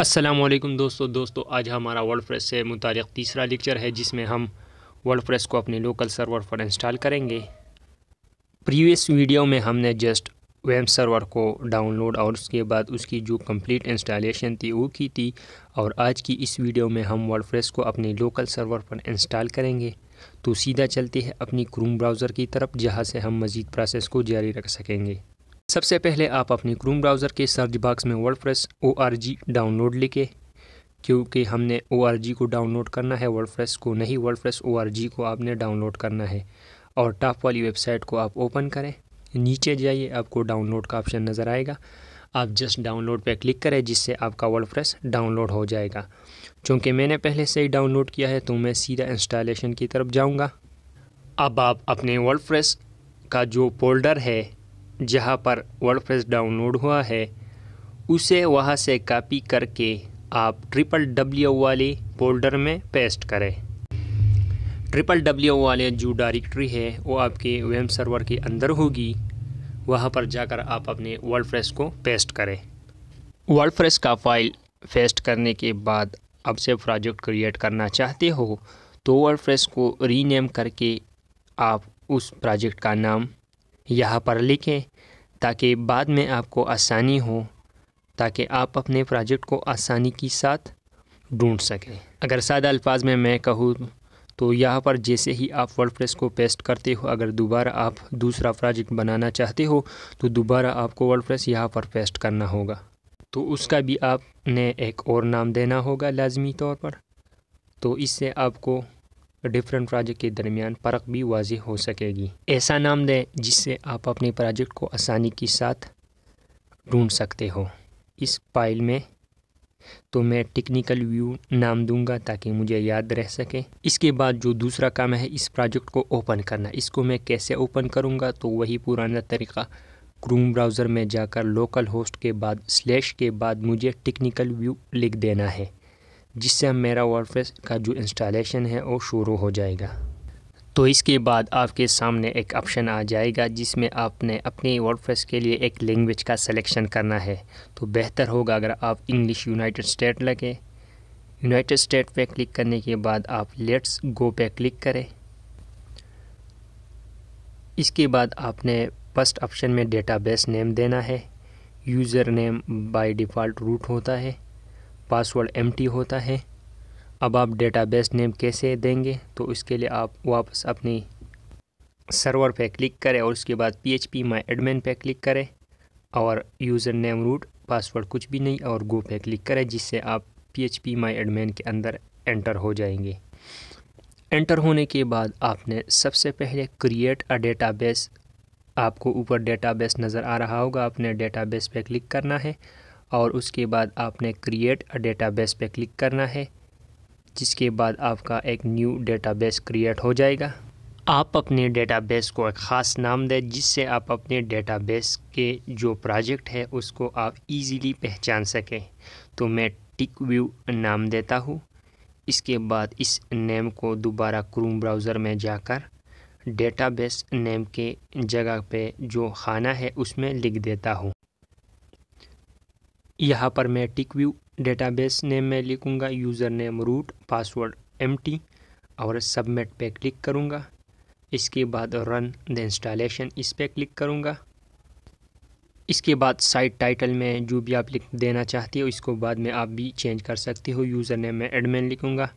असलम दोस्तों दोस्तों आज हमारा वर्ल्ड प्रेस से मुतक तीसरा लेक्चर है जिसमें हम वर्ल्ड प्रेस को अपने लोकल सर्वर पर इंस्टॉल करेंगे प्रीवियस वीडियो में हमने जस्ट वेब सर्वर को डाउनलोड और उसके बाद उसकी जो कंप्लीट इंस्टॉलेशन थी वो की थी और आज की इस वीडियो में हम वर्ल्ड प्रेस को अपने लोकल सर्वर पर इंस्टॉल करेंगे तो सीधा चलते हैं अपनी क्रूम ब्राउज़र की तरफ जहाँ से हम मज़ीद प्रोसेस को जारी रख सकेंगे सबसे पहले आप अपने क्रूम ब्राउज़र के सर्च बॉक्स में वर्ड प्रेस ओ डाउनलोड लिखे क्योंकि हमने ओ को डाउनलोड करना है वर्ड प्रेस को नहीं वर्ड प्रेस ओ को आपने डाउनलोड करना है और टॉप वाली वेबसाइट को आप ओपन करें नीचे जाइए आपको डाउनलोड का ऑप्शन नज़र आएगा आप जस्ट डाउनलोड पर क्लिक करें जिससे आपका वर्ल्ड प्रेस डाउनलोड हो जाएगा चूँकि मैंने पहले से ही डाउनलोड किया है तो मैं सीधा इंस्टॉलेशन की तरफ जाऊँगा अब आप अपने वर्ल्ड प्रेस का जो फोल्डर है जहाँ पर वर्डप्रेस डाउनलोड हुआ है उसे वहाँ से कॉपी करके आप ट्रिपल डब्ल्यू वाले फोल्डर में पेस्ट करें ट्रिपल डब्ल्यू वाले जो डायरेक्टरी है वो आपके वेब सर्वर के अंदर होगी वहाँ पर जाकर आप अपने वर्डप्रेस को पेस्ट करें वर्डप्रेस का फाइल पेस्ट करने के बाद अब से प्रोजेक्ट क्रिएट करना चाहते हो तो वर्डप्रेस को रीनेम करके आप उस प्रोजेक्ट का नाम यहाँ पर लिखें ताकि बाद में आपको आसानी हो ताकि आप अपने प्रोजेक्ट को आसानी के साथ ढूंढ सकें अगर सादा अल्फाज में मैं कहूँ तो यहाँ पर जैसे ही आप वर्ड को पेस्ट करते हो अगर दोबारा आप दूसरा प्रोजेक्ट बनाना चाहते हो तो दोबारा आपको वर्ड प्रेस यहाँ पर पेस्ट करना होगा तो उसका भी आपने एक और नाम देना होगा लाजमी तौर पर तो इससे आपको डिफरेंट प्रोजेक्ट के दरमियान फ़र्क भी वाज हो सकेगी ऐसा नाम दें जिससे आप अपने प्रोजेक्ट को आसानी के साथ ढूंढ सकते हो इस फाइल में तो मैं टेक्निकल व्यू नाम दूंगा ताकि मुझे याद रह सके इसके बाद जो दूसरा काम है इस प्रोजेक्ट को ओपन करना इसको मैं कैसे ओपन करूंगा तो वही पुराना तरीका क्रूम ब्राउज़र में जाकर लोकल होस्ट के बाद स्लैश के बाद मुझे टेक्निकल व्यू लिख देना है जिससे मेरा वर्डप्रेस का जो इंस्टॉलेशन है वो शुरू हो जाएगा तो इसके बाद आपके सामने एक ऑप्शन आ जाएगा जिसमें आपने अपने वर्डप्रेस के लिए एक लैंग्वेज का सिलेक्शन करना है तो बेहतर होगा अगर आप इंग्लिश यूनाइटेड स्टेट लगे यूनाइटेड स्टेट पे क्लिक करने के बाद आप लेट्स गो पे क्लिक करें इसके बाद आपने फर्स्ट ऑप्शन में डेटाबेस नेम देना है user name by default root होता है पासवर्ड एम होता है अब आप डेटाबेस नेम कैसे देंगे तो इसके लिए आप वापस अपनी सर्वर पे क्लिक करें और उसके बाद P H P my admin पे क्लिक करें और यूज़र नेम रूट पासवर्ड कुछ भी नहीं और गो पे क्लिक करें जिससे आप P H P my admin के अंदर एंटर हो जाएंगे एंटर होने के बाद आपने सबसे पहले क्रिएट अ डेटाबेस आपको ऊपर डेटाबेस नज़र आ रहा होगा आपने डेटाबेस पे क्लिक करना है और उसके बाद आपने क्रिएट अ डेटाबेस पे क्लिक करना है जिसके बाद आपका एक न्यू डेटाबेस क्रिएट हो जाएगा आप अपने डेटाबेस को एक ख़ास नाम दें जिससे आप अपने डेटाबेस के जो प्रोजेक्ट है उसको आप इजीली पहचान सकें तो मैं टिक व्यू नाम देता हूँ इसके बाद इस नेम को दोबारा क्रूम ब्राउज़र में जाकर डेटाबेस नेम के जगह पे जो खाना है उसमें लिख देता हूँ यहाँ पर मैं टिक व्यू डेटाबेस नेम में लिखूँगा यूज़र नेम रूट पासवर्ड एम और सबमिट पे क्लिक करूँगा इसके बाद रन द इंस्टॉलेशन इस पर क्लिक करूँगा इसके बाद साइट टाइटल में जो भी आप लिख देना चाहती हो इसको बाद में आप भी चेंज कर सकते हो यूज़र नेम में एडमिन लिखूँगा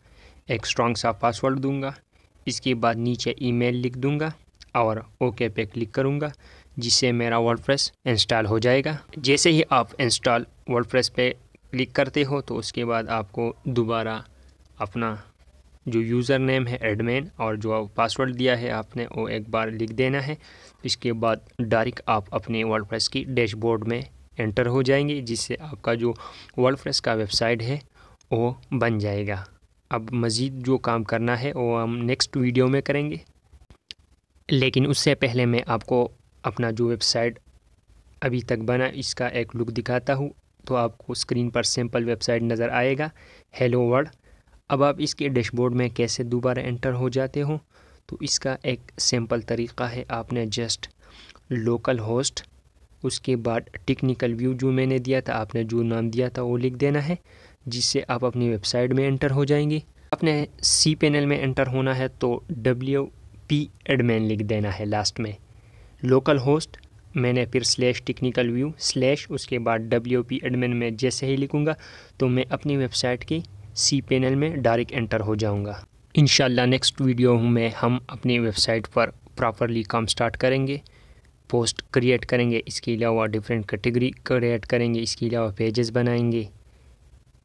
एक स्ट्रॉन्ग सा पासवर्ड दूंगा इसके बाद नीचे ईमेल लिख दूँगा और ओके पे क्लिक करूँगा जिससे मेरा वर्डप्रेस इंस्टॉल हो जाएगा जैसे ही आप इंस्टॉल वर्डप्रेस पे क्लिक करते हो तो उसके बाद आपको दोबारा अपना जो यूज़र नेम है एडमिन और जो पासवर्ड दिया है आपने वो एक बार लिख देना है इसके बाद डायरेक्ट आप अपने वर्डप्रेस की डैशबोर्ड में एंटर हो जाएंगे जिससे आपका जो वर्डप्रेस का वेबसाइट है वो बन जाएगा अब मज़ीद जो काम करना है वो हम नेक्स्ट वीडियो में करेंगे लेकिन उससे पहले मैं आपको अपना जो वेबसाइट अभी तक बना इसका एक लुक दिखाता हूँ तो आपको स्क्रीन पर सिंपल वेबसाइट नज़र आएगा हेलो वर्ड अब आप इसके डैशबोर्ड में कैसे दोबारा एंटर हो जाते हो तो इसका एक सिंपल तरीका है आपने जस्ट लोकल होस्ट उसके बाद टेक्निकल व्यू जो मैंने दिया था आपने जो नाम दिया था वो लिख देना है जिससे आप अपनी वेबसाइट में एंटर हो जाएंगे आपने सी पैनल में एंटर होना है तो डब्ल्यू पी एडमैन लिख देना है लास्ट में लोकल होस्ट मैंने फिर स्लैश टेक्निकल व्यू स्लैश उसके बाद डब्ल्यू पी एडमिन में जैसे ही लिखूँगा तो मैं अपनी वेबसाइट की सी पैनल में डायरेक्ट एंटर हो जाऊँगा इन नेक्स्ट वीडियो में हम अपनी वेबसाइट पर प्रॉपरली काम स्टार्ट करेंगे पोस्ट क्रिएट करेंगे इसके अलावा डिफरेंट कैटेगरी क्रिएट करेंगे इसके अलावा पेजेस बनाएंगे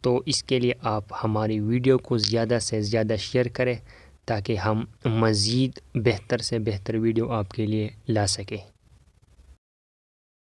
तो इसके लिए आप हमारी वीडियो को ज़्यादा से ज़्यादा शेयर करें ताकि हम मज़ीद बेहतर से बेहतर वीडियो आपके लिए ला सकें